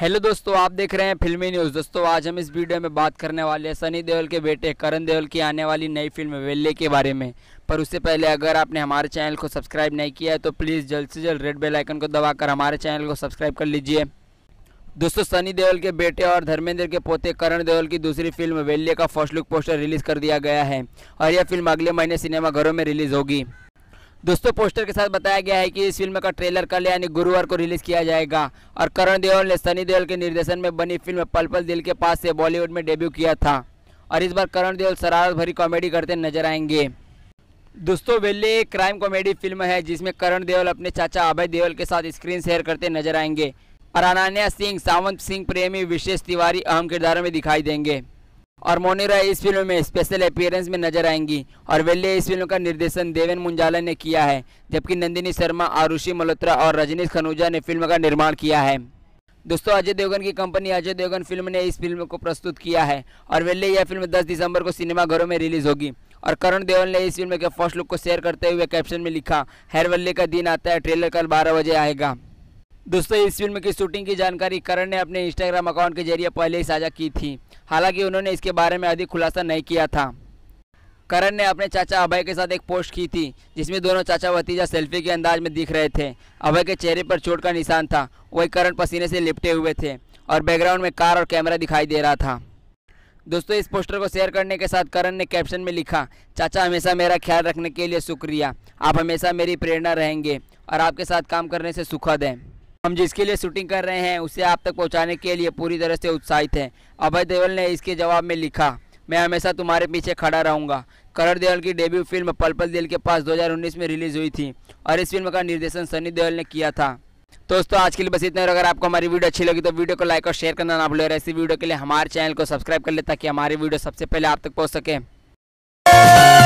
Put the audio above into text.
hello दोस्तों आप देख रहे हैं फिल्मी न्यूज़ दोस्तों आज हम इस वीडियो में बात करने वाले हैं सनी देओल के बेटे करण देओल की आने वाली नई फिल्म वेल्ले के बारे में पर उससे पहले अगर आपने हमारे चैनल को सब्सक्राइब नहीं किया है तो प्लीज़ जल्द से जल्द रेड बेल आइकन को दबाकर हमारे चैनल को सब्सक्राइब कर लीजिए दोस्तों सनी देओल के बेटे और धर्मेंद्र के पोते करण देओल की दूसरी फिल्म वेल्ले का फर्स्ट लुक पोस्टर रिलीज़ कर दिया गया है और यह फिल्म अगले महीने सिनेमाघरों में रिलीज़ होगी दोस्तों पोस्टर के साथ बताया गया है कि इस फिल्म का ट्रेलर कल यानी गुरुवार को रिलीज किया जाएगा और करण देओल ने सनी देओल के निर्देशन में बनी फिल्म पल पल दिल के पास से बॉलीवुड में डेब्यू किया था और इस बार करण देओल शरारत भरी कॉमेडी करते नजर आएंगे दोस्तों वेल्ले एक क्राइम कॉमेडी फिल्म है जिसमें करण देओल अपने चाचा अभय देओल के साथ स्क्रीन शेयर करते नजर आएंगे और अनान्या सिंह सावंत सिंह प्रेमी विशेष तिवारी अहम किरदारों में दिखाई देंगे और मोनिरा इस फिल्म में स्पेशल अपियरेंस में नजर आएंगी और वेल्ले इस फिल्म का निर्देशन देवेन मुंजाला ने किया है जबकि नंदिनी शर्मा आरुषि मल्होत्रा और रजनीश खनुजा ने फिल्म का निर्माण किया है दोस्तों अजय देवगन की कंपनी अजय देवगन फिल्म ने इस फिल्म को प्रस्तुत किया है और वेल्ले यह फिल्म दस दिसंबर को सिनेमाघरों में रिलीज होगी और करण देवल ने इस फिल्म के फर्स्ट लुक को शेयर करते हुए कैप्शन में लिखा हैर वल्ले का दिन आता है ट्रेलर कल बारह बजे आएगा दोस्तों इस फिल्म की शूटिंग की जानकारी करण ने अपने इंस्टाग्राम अकाउंट के जरिए पहले ही साझा की थी हालांकि उन्होंने इसके बारे में अधिक खुलासा नहीं किया था करण ने अपने चाचा अभय के साथ एक पोस्ट की थी जिसमें दोनों चाचा भतीजा सेल्फी के अंदाज में दिख रहे थे अभय के चेहरे पर चोट का निशान था वही करण पसीने से लिपटे हुए थे और बैकग्राउंड में कार और कैमरा दिखाई दे रहा था दोस्तों इस पोस्टर को शेयर करने के साथ करण ने कैप्शन में लिखा चाचा हमेशा मेरा ख्याल रखने के लिए शुक्रिया आप हमेशा मेरी प्रेरणा रहेंगे और आपके साथ काम करने से सुखद है हम जिसके लिए शूटिंग कर रहे हैं उसे आप तक पहुंचाने के लिए पूरी तरह से उत्साहित हैं अभय देवल ने इसके जवाब में लिखा मैं हमेशा तुम्हारे पीछे खड़ा रहूंगा करण देवल की डेब्यू फिल्म पल पल दिल के पास 2019 में रिलीज हुई थी और इस फिल्म का निर्देशन सनी देओल ने किया था दोस्तों आज के लिए बस इतना अगर आपको हमारी वीडियो अच्छी लगी तो वीडियो को लाइक और शेयर करना ना भूलें ऐसी वीडियो के लिए हमारे चैनल को सब्सक्राइब कर ले ताकि हमारी वीडियो सबसे पहले आप तक पहुँच सके